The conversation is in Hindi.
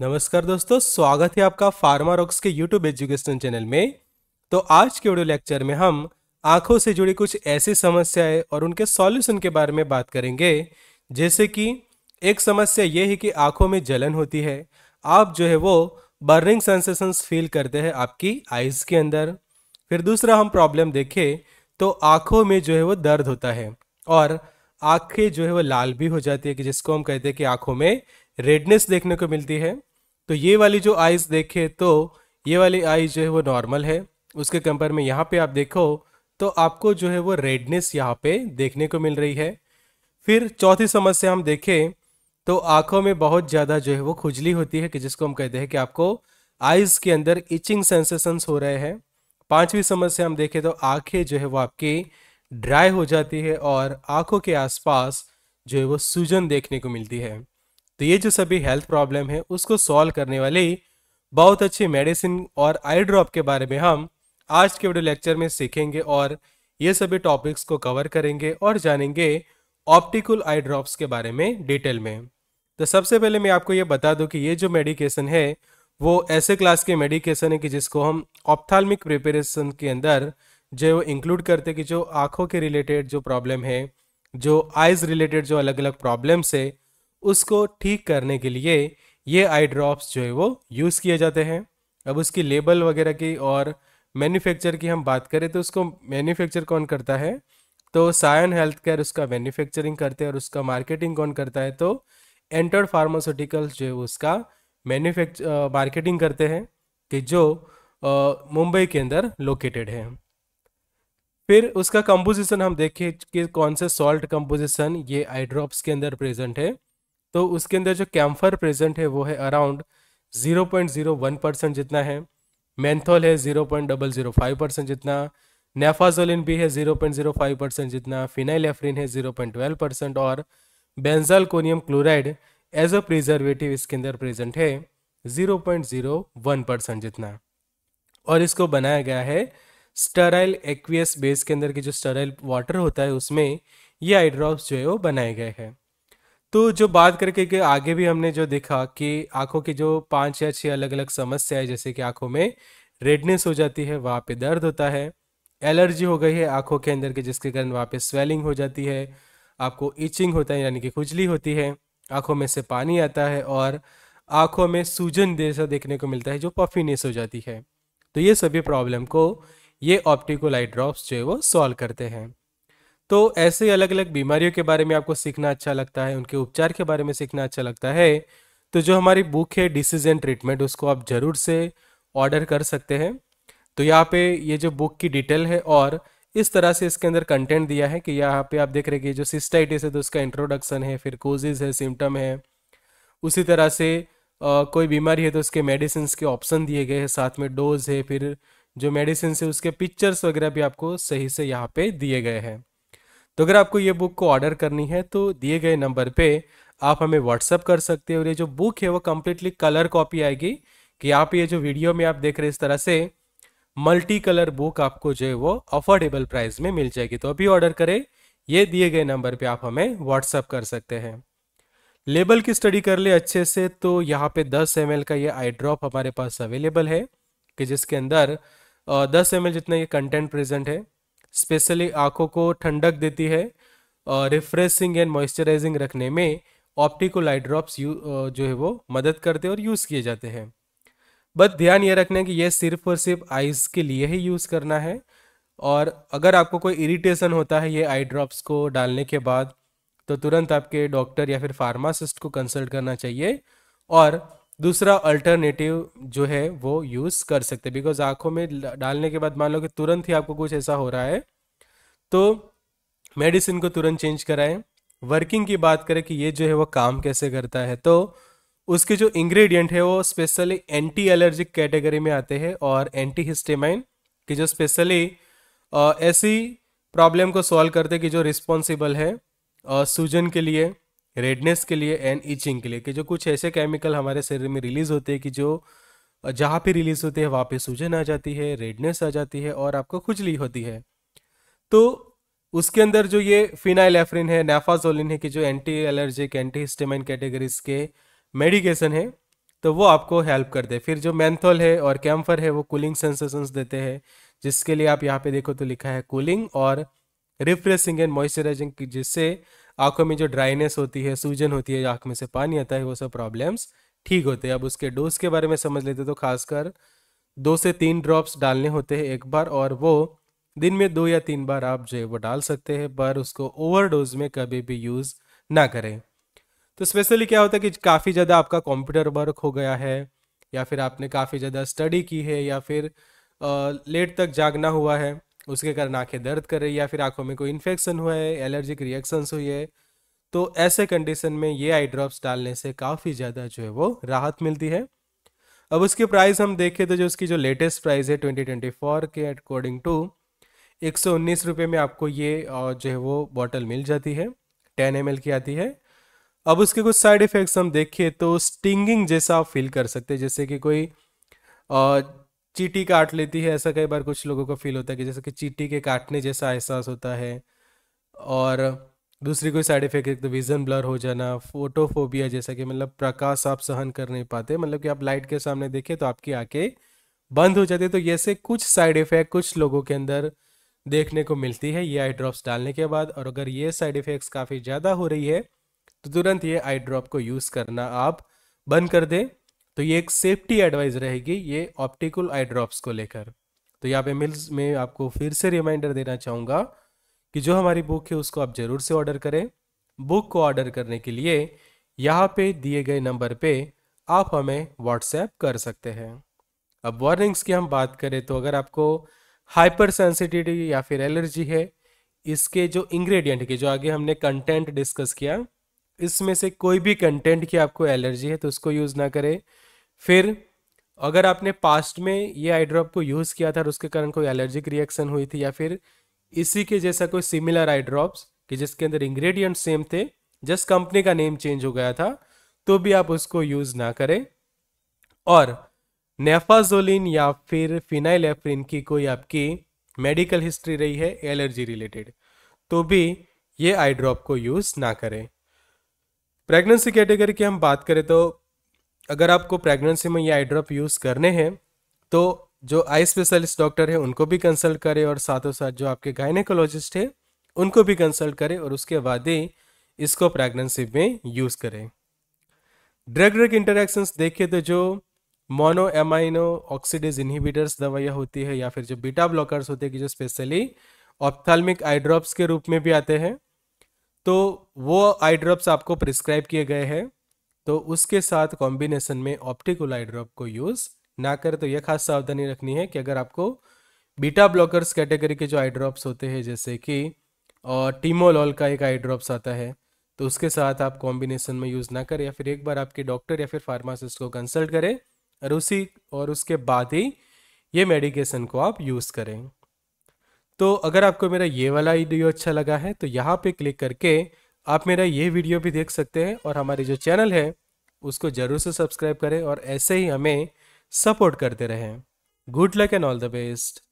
नमस्कार दोस्तों स्वागत है आपका फार्मा रॉक्स के यूट्यूब एजुकेशन चैनल में तो आज के वीडियो लेक्चर में हम आंखों से जुड़ी कुछ ऐसी समस्याएं और उनके सॉल्यूशन के बारे में बात करेंगे जैसे कि एक समस्या ये है कि आंखों में जलन होती है आप जो है वो बर्निंग सेंसेशंस फील करते हैं आपकी आइज़ के अंदर फिर दूसरा हम प्रॉब्लम देखें तो आंखों में जो है वो दर्द होता है और आँखें जो है वो लाल भी हो जाती है कि जिसको हम कहते हैं कि आंखों में रेडनेस देखने को मिलती है तो ये वाली जो आइज़ देखे तो ये वाली आइज़ जो है वो नॉर्मल है उसके कंपेयर में यहाँ पे आप देखो तो आपको जो है वो रेडनेस यहाँ पे देखने को मिल रही है फिर चौथी समस्या हम देखें तो आंखों में बहुत ज़्यादा जो है वो खुजली होती है कि जिसको हम कहते हैं कि आपको आइज़ के अंदर इचिंग सेंसेशंस हो रहे हैं पांचवी समस्या हम देखें तो आंखें जो है वो आपकी ड्राई हो जाती है और आंखों के आसपास जो है वो सूजन देखने को मिलती है तो ये जो सभी हेल्थ प्रॉब्लम है उसको सॉल्व करने वाली बहुत अच्छी मेडिसिन और आई ड्रॉप के बारे में हम आज के वीडियो लेक्चर में सीखेंगे और ये सभी टॉपिक्स को कवर करेंगे और जानेंगे ऑप्टिकल आई ड्रॉप्स के बारे में डिटेल में तो सबसे पहले मैं आपको ये बता दूं कि ये जो मेडिकेशन है वो ऐसे क्लास के मेडिकेशन है कि जिसको हम ऑप्थाल्मिक प्रिपरेशन के अंदर जो इंक्लूड करते कि जो आँखों के रिलेटेड जो प्रॉब्लम है जो आइज़ रिलेटेड जो अलग अलग प्रॉब्लम्स है उसको ठीक करने के लिए ये आई ड्रॉप्स जो है वो यूज़ किए जाते हैं अब उसकी लेबल वगैरह की और मैन्युफैक्चर की हम बात करें तो उसको मैन्युफैक्चर कौन करता है तो सायन हेल्थ केयर उसका मैन्युफैक्चरिंग करते हैं और उसका मार्केटिंग कौन करता है तो एंटर फार्मास्यूटिकल्स जो है उसका मैन्युफैक्चर मार्केटिंग करते हैं कि जो मुंबई के अंदर लोकेटेड है फिर उसका कंपोजिशन हम देखें कि कौन से सॉल्ट कंपोजिशन ये आई ड्रॉप्स के अंदर प्रेजेंट है तो उसके अंदर जो कैम्फर प्रेजेंट है वो है अराउंड 0.01 परसेंट जितना है मैंथोल है 0.005 परसेंट जितना नेफाजोलिन भी है 0.05 परसेंट जितना फिनाइलेफ्रिन है 0.12 परसेंट और benzalkonium chloride as a preservative इसके अंदर प्रेजेंट है 0.01 परसेंट जितना और इसको बनाया गया है स्टराइल एक्वियस बेस के अंदर की जो स्टराइल वाटर होता है उसमें ये आईड्रॉप्स जो है वो बनाए गए हैं तो जो बात करके कि आगे भी हमने जो देखा कि आंखों की जो पांच या छह अलग अलग समस्या है जैसे कि आंखों में रेडनेस हो जाती है वहाँ पे दर्द होता है एलर्जी हो गई है आंखों के अंदर के जिसके कारण वहाँ पे स्वेलिंग हो जाती है आपको इचिंग होता है यानी कि खुजली होती है आंखों में से पानी आता है और आंखों में सूजन जैसा देखने को मिलता है जो पफीनेस हो जाती है तो ये सभी प्रॉब्लम को ये ऑप्टिकल आई ड्रॉप्स जो है वो सॉल्व करते हैं तो ऐसे अलग अलग बीमारियों के बारे में आपको सीखना अच्छा लगता है उनके उपचार के बारे में सीखना अच्छा लगता है तो जो हमारी बुक है डिसीज एंड ट्रीटमेंट उसको आप ज़रूर से ऑर्डर कर सकते हैं तो यहाँ पे ये जो बुक की डिटेल है और इस तरह से इसके अंदर कंटेंट दिया है कि यहाँ पे आप देख रहे हैं कि जो सिस्टाइटिस है तो उसका इंट्रोडक्शन है फिर कोजेज है सिम्टम है उसी तरह से आ, कोई बीमारी है तो उसके मेडिसिन के ऑप्शन दिए गए हैं साथ में डोज है फिर जो मेडिसिन है उसके पिक्चर्स वगैरह भी आपको सही से यहाँ पे दिए गए हैं तो अगर आपको ये बुक को ऑर्डर करनी है तो दिए गए नंबर पे आप हमें व्हाट्सअप कर सकते हो और ये जो बुक है वो कम्प्लीटली कलर कॉपी आएगी कि आप ये जो वीडियो में आप देख रहे इस तरह से मल्टी कलर बुक आपको जो है वो अफोर्डेबल प्राइस में मिल जाएगी तो अभी ऑर्डर करें ये दिए गए नंबर पे आप हमें व्हाट्सअप कर सकते हैं लेबल की स्टडी कर ले अच्छे से तो यहाँ पे 10 एम का ये आई ड्रॉप हमारे पास अवेलेबल है कि जिसके अंदर दस एम जितना ये कंटेंट प्रेजेंट है स्पेशली आंखों को ठंडक देती है रिफ्रेशिंग एंड मॉइस्चराइजिंग रखने में ऑप्टिकल आई ड्रॉप्स जो है वो मदद करते हैं और यूज़ किए जाते हैं बस ध्यान ये रखना है कि यह सिर्फ और सिर्फ आइज़ के लिए ही यूज़ करना है और अगर आपको कोई इरिटेशन होता है ये आई ड्रॉप्स को डालने के बाद तो तुरंत आपके डॉक्टर या फिर फार्मासिस्ट को कंसल्ट करना चाहिए और दूसरा अल्टरनेटिव जो है वो यूज़ कर सकते हैं बिकॉज आंखों में डालने के बाद मान लो कि तुरंत ही आपको कुछ ऐसा हो रहा है तो मेडिसिन को तुरंत चेंज कराएं वर्किंग की बात करें कि ये जो है वो काम कैसे करता है तो उसके जो इंग्रेडिएंट है वो स्पेशली एंटी एलर्जिक कैटेगरी में आते हैं और एंटी हिस्टेमाइन कि जो स्पेशली ऐसी प्रॉब्लम को सॉल्व करते कि जो रिस्पॉन्सिबल है सूजन के लिए रेडनेस के लिए एंड ईचिंग के लिए कि जो कुछ ऐसे केमिकल हमारे शरीर में रिलीज़ होते हैं कि जो जहाँ पे रिलीज़ होते हैं वहाँ पे सूजन आ जाती है रेडनेस आ जाती है और आपको खुजली होती है तो उसके अंदर जो ये फिनाइल एफरिन है नेफाजोलिन है कि जो anti allergic anti histamine categories के मेडिकेशन है तो वो आपको हेल्प कर दे फिर जो मैंथोल है और कैम्फर है वो कूलिंग सेंसेशंस देते हैं जिसके लिए आप यहाँ पे देखो तो लिखा है कूलिंग और रिफ्रेशिंग एंड मॉइस्चराइजिंग जिससे आंखों में जो ड्राइनेस होती है सूजन होती है आंख में से पानी आता है वो सब प्रॉब्लम्स ठीक होते हैं अब उसके डोज के बारे में समझ लेते तो खासकर दो से तीन ड्रॉप्स डालने होते हैं एक बार और वो दिन में दो या तीन बार आप जो है वो डाल सकते हैं पर उसको ओवर डोज में कभी भी यूज़ ना करें तो स्पेशली क्या होता है कि काफ़ी ज़्यादा आपका कंप्यूटर वर्क हो गया है या फिर आपने काफ़ी ज़्यादा स्टडी की है या फिर लेट तक जागना हुआ है उसके कारण आंखें दर्द कर रही है या फिर आंखों में कोई इन्फेक्शन हुआ है एलर्जिक रिएक्शंस हुई है तो ऐसे कंडीशन में ये आई ड्रॉप्स डालने से काफ़ी ज़्यादा जो है वो राहत मिलती है अब उसकी प्राइस हम देखें तो जो उसकी जो लेटेस्ट प्राइस है 2024 के अकॉर्डिंग टू एक सौ में आपको ये जो है वो बॉटल मिल जाती है टेन एम की आती है अब उसके कुछ साइड इफ़ेक्ट्स हम देखें तो स्टिंगिंग जैसा आप फील कर सकते हैं जैसे कि कोई चीटी काट लेती है ऐसा कई बार कुछ लोगों को फील होता है कि जैसे कि चीटी के काटने जैसा एहसास होता है और दूसरी कोई साइड इफेक्ट एक तो विज़न ब्लर हो जाना फोटोफोबिया जैसा कि मतलब प्रकाश आप सहन कर नहीं पाते मतलब कि आप लाइट के सामने देखें तो आपकी आंखें बंद हो जाती है तो से कुछ साइड इफेक्ट कुछ लोगों के अंदर देखने को मिलती है ये आई ड्रॉप्स डालने के बाद और अगर ये साइड इफ़ेक्ट्स काफ़ी ज़्यादा हो रही है तो तुरंत ये आई ड्रॉप को यूज़ करना आप बंद कर दें तो ये एक सेफ्टी एडवाइस रहेगी ये ऑप्टिकल आई ड्रॉप्स को लेकर तो यहाँ पे मिल्स में आपको फिर से रिमाइंडर देना चाहूँगा कि जो हमारी बुक है उसको आप ज़रूर से ऑर्डर करें बुक को ऑर्डर करने के लिए यहाँ पे दिए गए नंबर पे आप हमें व्हाट्सएप कर सकते हैं अब वार्निंग्स की हम बात करें तो अगर आपको हाइपर सेंसिटिविटी या फिर एलर्जी है इसके जो इंग्रेडिएंट के जो आगे हमने कंटेंट डिस्कस किया इसमें से कोई भी कंटेंट की आपको एलर्जी है तो उसको यूज़ ना करें फिर अगर आपने पास्ट में ये आई ड्रॉप को यूज़ किया था और उसके कारण कोई एलर्जिक रिएक्शन हुई थी या फिर इसी के जैसा कोई सिमिलर आई ड्रॉप्स कि जिसके अंदर इंग्रेडिएंट सेम थे जस्ट कंपनी का नेम चेंज हो गया था तो भी आप उसको यूज़ ना करें और नेफाजोलिन या फिर फिनाइल एफरिन की कोई आपकी मेडिकल हिस्ट्री रही है एलर्जी रिलेटेड तो भी ये आई ड्रॉप को यूज़ ना करें प्रेगनेंसी कैटेगरी की हम बात करें तो अगर आपको प्रेगनेंसी में ये आई ड्रॉप यूज़ करने हैं तो जो आई स्पेशलिस्ट डॉक्टर है उनको भी कंसल्ट करें और साथों साथ जो आपके गायनेकोलॉजिस्ट है उनको भी कंसल्ट करें और उसके बाद ही इसको प्रेगनेंसी में यूज़ करें ड्रग ड्रग इंटरेक्शंस देखिए तो जो मोनो एमाइनो ऑक्सीडेज इनहिबिटर्स दवाइयाँ होती है या फिर जो बीटा ब्लॉकर्स होते हैं कि जो स्पेशली ऑप्थाल्मिक आई ड्रॉप्स के रूप में भी आते हैं तो वो आई ड्रॉप्स आपको प्रिस्क्राइब किए गए हैं तो उसके साथ कॉम्बिनेशन में ऑप्टिकल आई ड्रॉप को यूज़ ना करें तो यह खास सावधानी रखनी है कि अगर आपको बीटा ब्लॉकर्स कैटेगरी के जो आई ड्रॉप्स होते हैं जैसे कि और टीमोलॉल का एक आई ड्रॉप्स आता है तो उसके साथ आप कॉम्बिनेशन में यूज़ ना करें या फिर एक बार आपके डॉक्टर या फिर फार्मासिस्ट को कंसल्ट करें और उसी और उसके बाद ही ये मेडिकेशन को आप यूज़ करें तो अगर आपको मेरा ये वाला वीडियो अच्छा लगा है तो यहाँ पे क्लिक करके आप मेरा ये वीडियो भी देख सकते हैं और हमारे जो चैनल है उसको ज़रूर से सब्सक्राइब करें और ऐसे ही हमें सपोर्ट करते रहें good luck and all the best